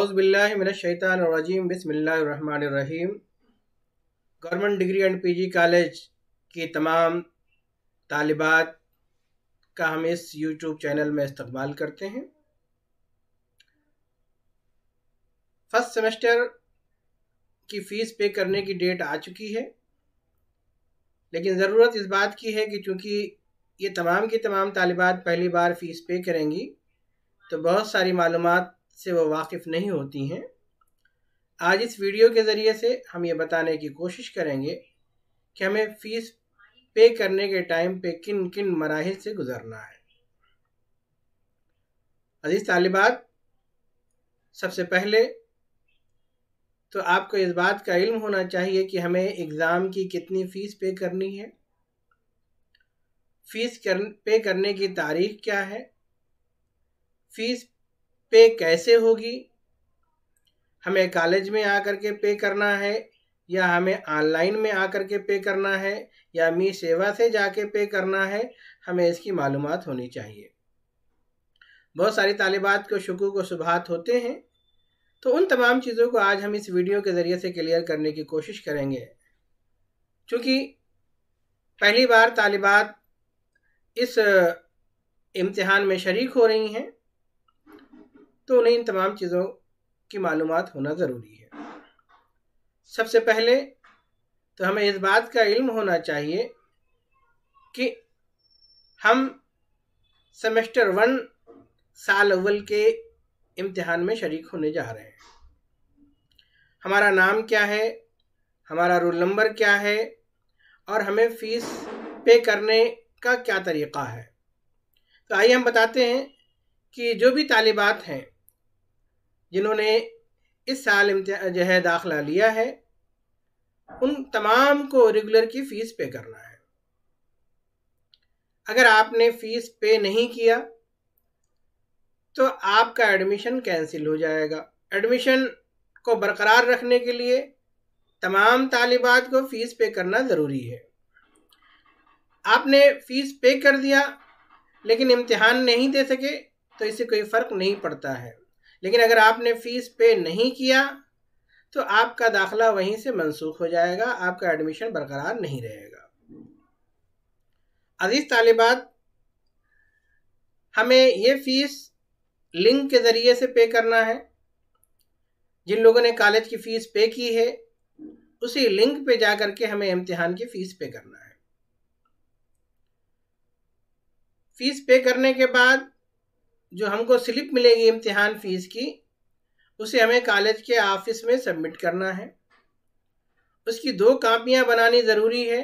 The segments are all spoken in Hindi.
अज़बिल्लिमिनशैतरजीम बसमीम government degree and PG college की तमाम तालिबात का हम इस यूट्यूब चैनल में इस्तबाल करते हैं फर्स्ट सेमेस्टर की फ़ीस पे करने की डेट आ चुकी है लेकिन ज़रूरत इस बात की है कि चूँकि ये तमाम की तमाम तालिबात पहली बार फ़ीस पे करेंगी तो बहुत सारी मालूम से वो वाकिफ नहीं होती हैं आज इस वीडियो के ज़रिए से हम ये बताने की कोशिश करेंगे कि हमें फ़ीस पे करने के टाइम पे किन किन मराहल से गुज़रना है अजीज़ तालिबात सबसे पहले तो आपको इस बात का इल्म होना चाहिए कि हमें एग्ज़ाम की कितनी फ़ीस पे करनी है फ़ीस कर पे करने की तारीख क्या है फ़ीस पे कैसे होगी हमें कॉलेज में आकर के पे करना है या हमें ऑनलाइन में आकर के पे करना है या मी सेवा से जाके पे करना है हमें इसकी मालूम होनी चाहिए बहुत सारी तालिबात को शकूक व शुभात होते हैं तो उन तमाम चीज़ों को आज हम इस वीडियो के ज़रिए से क्लियर करने की कोशिश करेंगे क्योंकि पहली बार तालिबात इस इम्तिहान में शरीक हो रही हैं तो उन्हें इन तमाम चीज़ों की मालूम होना ज़रूरी है सबसे पहले तो हमें इस बात का इल्म होना चाहिए कि हम सेमेस्टर वन साल अव्वल के इम्तिहान में शरीक होने जा रहे हैं हमारा नाम क्या है हमारा रोल नंबर क्या है और हमें फ़ीस पे करने का क्या तरीक़ा है तो आइए हम बताते हैं कि जो भी तालिबात हैं जिन्होंने इस साल जो है दाखिला लिया है उन तमाम को रेगुलर की फ़ीस पे करना है अगर आपने फ़ीस पे नहीं किया तो आपका एडमिशन कैंसिल हो जाएगा एडमिशन को बरकरार रखने के लिए तमाम तालिबात को फ़ीस पे करना ज़रूरी है आपने फ़ीस पे कर दिया लेकिन इम्तिहान नहीं दे सके तो इससे कोई फ़र्क नहीं पड़ता है लेकिन अगर आपने फीस पे नहीं किया तो आपका दाखला वहीं से मनसूख हो जाएगा आपका एडमिशन बरकरार नहीं रहेगा अजीज तालिबात हमें ये फीस लिंक के ज़रिए से पे करना है जिन लोगों ने कॉलेज की फ़ीस पे की है उसी लिंक पे जा करके हमें इम्तिहान की फ़ीस पे करना है फीस पे करने के बाद जो हमको स्लिप मिलेगी इम्तिहान फ़ीस की उसे हमें कॉलेज के ऑफिस में सबमिट करना है उसकी दो कापियाँ बनानी ज़रूरी है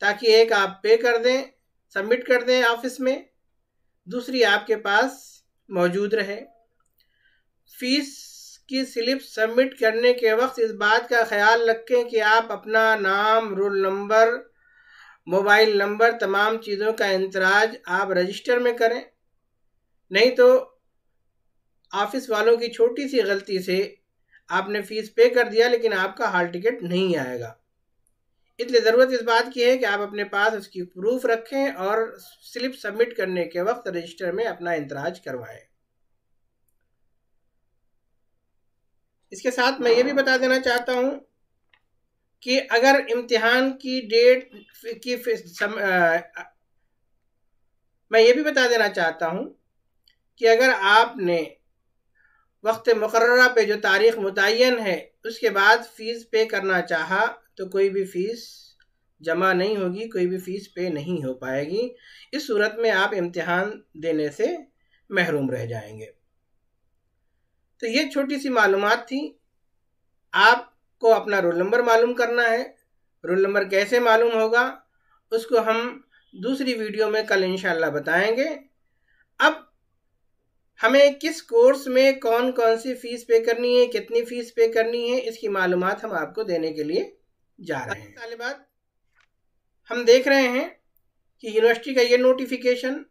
ताकि एक आप पे कर दें सबमिट कर दें ऑफिस में दूसरी आपके पास मौजूद रहे फीस की स्लिप सबमिट करने के वक्त इस बात का ख्याल रखें कि आप अपना नाम रोल नंबर मोबाइल नंबर तमाम चीज़ों का इंदराज आप रजिस्टर में करें नहीं तो ऑफिस वालों की छोटी सी गलती से आपने फीस पे कर दिया लेकिन आपका हॉल टिकट नहीं आएगा इसलिए ज़रूरत इस बात की है कि आप अपने पास उसकी प्रूफ रखें और स्लिप सबमिट करने के वक्त रजिस्टर में अपना इंदराज करवाएं इसके साथ मैं ये भी बता देना चाहता हूँ कि अगर इम्तिहान की डेट की सम, आ, मैं ये भी बता देना चाहता हूँ कि अगर आपने वक्त मुकर पे जो तारीख मुतन है उसके बाद फ़ीस पे करना चाहा तो कोई भी फ़ीस जमा नहीं होगी कोई भी फ़ीस पे नहीं हो पाएगी इस सूरत में आप इम्तहान देने से महरूम रह जाएंगे तो ये छोटी सी मालूम थी आपको अपना रोल नंबर मालूम करना है रोल नंबर कैसे मालूम होगा उसको हम दूसरी वीडियो में कल इन बताएंगे अब हमें किस कोर्स में कौन कौन सी फीस पे करनी है कितनी फीस पे करनी है इसकी मालूम हम आपको देने के लिए जा रहे हैं तालिबात हम देख रहे हैं कि यूनिवर्सिटी का ये नोटिफिकेशन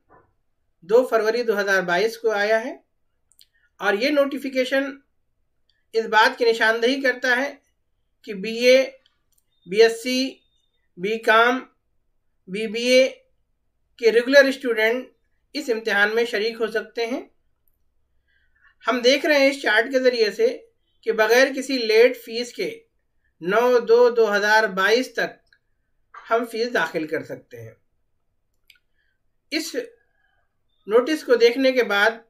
2 फरवरी 2022 को आया है और ये नोटिफिकेशन इस बात की निशानदेही करता है कि बीए, बीएससी, बीकॉम, बीबीए के रेगुलर स्टूडेंट इस इम्तिहान में शरीक हो सकते हैं हम देख रहे हैं इस चार्ट के ज़रिए से कि बगैर किसी लेट फीस के 9 दो 2022 तक हम फीस दाखिल कर सकते हैं इस नोटिस को देखने के बाद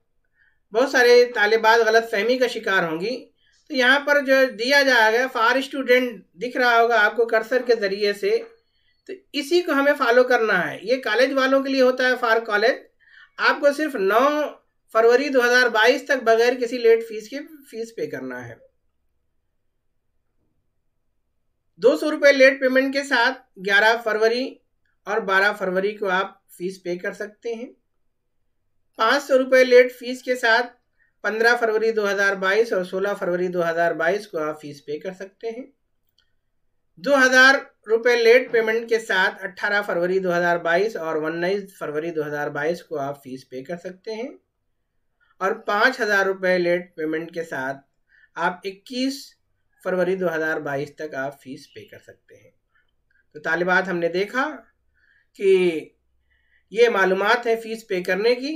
बहुत सारे तालिबात गलत फहमी का शिकार होंगी तो यहाँ पर जो दिया जाएगा फार स्टूडेंट दिख रहा होगा आपको कर्सर के ज़रिए से तो इसी को हमें फॉलो करना है ये कॉलेज वालों के लिए होता है फार कॉलेज आपको सिर्फ नौ फरवरी 2022 तक बगैर किसी लेट फीस के फीस पे करना है दो सौ रुपये लेट पेमेंट के साथ 11 फरवरी और 12 फरवरी को आप फीस पे कर सकते हैं पाँच सौ रुपये लेट फीस के साथ 15 फरवरी 2022 और 16 फरवरी 2022 को आप फीस पे कर सकते हैं दो हज़ार रुपये लेट पेमेंट के साथ 18 फरवरी 2022 और उन्नीस फरवरी 2022 को आप फीस पे कर सकते हैं और पाँच हज़ार रुपये लेट पेमेंट के साथ आप 21 फरवरी 2022 तक आप फीस पे कर सकते हैं तो तालिबात हमने देखा कि ये मालूम है फ़ीस पे करने की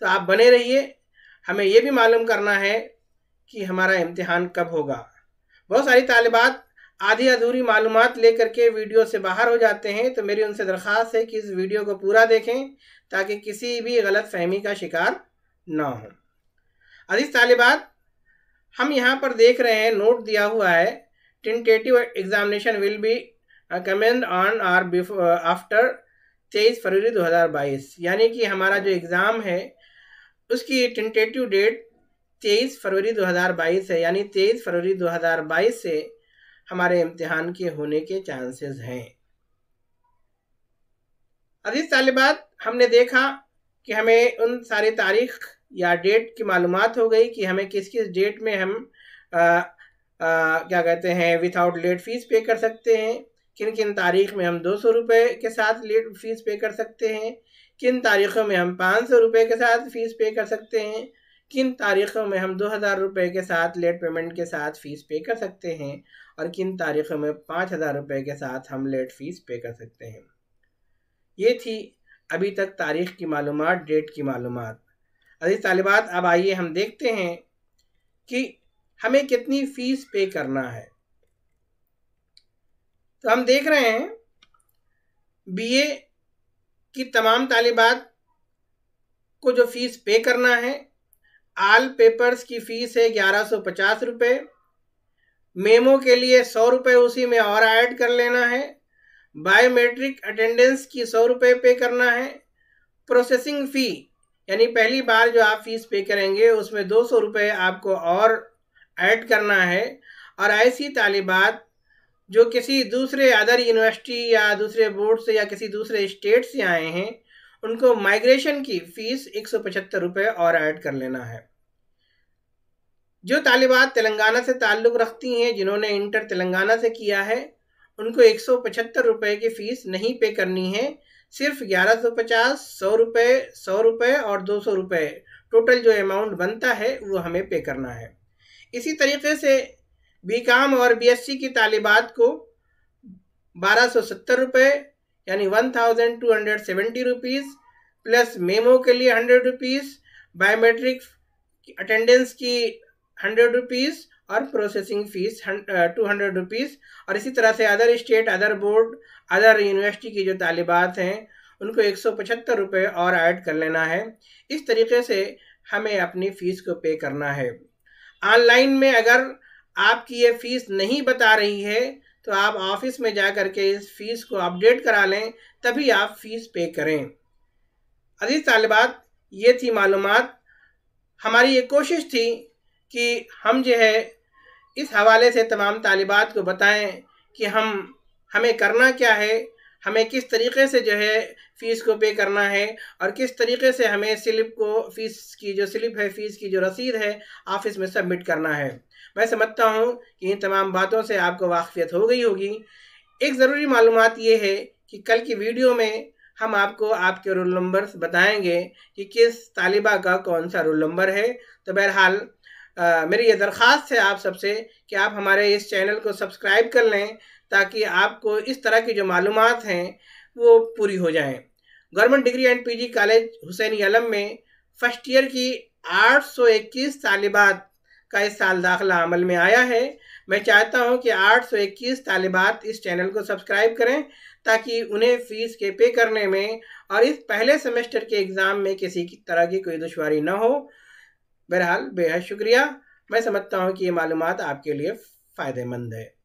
तो आप बने रहिए हमें ये भी मालूम करना है कि हमारा इम्तिहान कब होगा बहुत सारी तालिबात आधी अधूरी मालूम लेकर के वीडियो से बाहर हो जाते हैं तो मेरी उनसे दरख्वास्त है कि इस वीडियो को पूरा देखें ताकि किसी भी गलत फहमी का शिकार ना हो अजीज तालिबात हम यहाँ पर देख रहे हैं नोट दिया हुआ है tentative examination will be commenced on or after तेईस फरवरी 2022 यानी कि हमारा जो एग्ज़ाम है उसकी टेंटेटिव डेट तेईस फरवरी 2022 है यानी तेईस फरवरी 2022 से हमारे इम्तिहान के होने के चांसेस हैं अजीज तालिबात हमने देखा कि हमें उन सारी तारीख या डेट की मालूम हो गई कि हमें किस किस डेट में हम आ, आ, क्या कहते हैं विथआउट लेट फीस पे कर सकते हैं किन किन तारीख में हम दो सौ रुपये के साथ लेट फीस पे कर सकते हैं किन तारीख़ों में हम पाँच सौ रुपये के साथ फ़ीस पे कर सकते हैं किन तारीख़ों में हम दो हज़ार रुपये के साथ लेट पेमेंट के साथ फ़ीस पे कर सकते हैं और किन तारीख़ों में पाँच हज़ार रुपये के साथ हम लेट फ़ीस पे कर सकते हैं ये थी अभी तक तारीख़ की मालूम डेट की मालूम अजीज़ तालिबात अब आइए हम देखते हैं कि हमें कितनी फ़ीस पे करना है तो हम देख रहे हैं बीए की तमाम तालिबात को जो फ़ीस पे करना है आल पेपर्स की फ़ीस है ग्यारह सौ पचास रुपये मेमो के लिए सौ रुपये उसी में और ऐड कर लेना है बायोमेट्रिक अटेंडेंस की सौ रुपये पे करना है प्रोसेसिंग फ़ी यानी पहली बार जो आप फीस पे करेंगे उसमें दो सौ रुपये आपको और ऐड करना है और ऐसी तालिबात जो किसी दूसरे अदर यूनिवर्सिटी या दूसरे बोर्ड से या किसी दूसरे स्टेट से आए हैं उनको माइग्रेशन की फ़ीस एक सौ पचहत्तर रुपये और ऐड कर लेना है जो तालिबात तेलंगाना से ताल्लुक़ रखती हैं जिन्होंने इंटर तेलंगाना से किया है उनको एक सौ पचहत्तर रुपये की फ़ीस नहीं पे करनी है सिर्फ ग्यारह सौ पचास सौ रुपये सौ रुपये और दो सौ रुपये टोटल जो अमाउंट बनता है वो हमें पे करना है इसी तरीके से बी काम और बी एस सी की तालिबात को बारह सौ सत्तर रुपये यानी one thousand two hundred seventy rupees plus memo के लिए हंड्रेड रुपीज़ बायोमेट्रिक अटेंडेंस की हंड्रेड रुपीज़ और processing fees two hundred rupees और इसी तरह से other state other board other university की जो तालिबात हैं उनको एक सौ पचहत्तर रुपये और ऐड कर लेना है इस तरीके से हमें अपनी फ़ीस को पे करना है ऑनलाइन में अगर आपकी ये फ़ीस नहीं बता रही है तो आप ऑफिस में जा कर के इस फ़ीस को अपडेट करा लें तभी आप फ़ीस पे करें अजीज़ तालिबात ये थी मालूम हमारी ये कोशिश थी कि हम जो है इस हवाले से तमाम तालिबात को बताएं कि हम हमें करना क्या है हमें किस तरीके से जो है फ़ीस को पे करना है और किस तरीके से हमें स्लिप को फ़ीस की जो स्लिप है फ़ीस की जो रसीद है ऑफिस में सबमिट करना है मैं समझता हूँ कि इन तमाम बातों से आपको वाकफियत हो गई होगी एक ज़रूरी मालूम ये है कि कल की वीडियो में हम आपको आपके रोल नंबर्स बताएंगे कि किस तालिबा का कौन सा रोल नंबर है तो बहरहाल आ, मेरी ये दरख्वास्त है आप सबसे कि आप हमारे इस चैनल को सब्सक्राइब कर लें ताकि आपको इस तरह की जो मालूम हैं वो पूरी हो जाएं government degree and PG college Husaini Alam में फर्स्ट ईयर की 821 तालिबात का इस साल दाखला अमल में आया है मैं चाहता हूं कि 821 तालिबात इस चैनल को सब्सक्राइब करें ताकि उन्हें फ़ीस के पे करने में और इस पहले सेमेस्टर के एग्ज़ाम में किसी की तरह की कोई दुशारी ना हो बहरहाल बेहद शुक्रिया मैं समझता हूँ कि ये मालूम आपके लिए फ़ायदेमंद है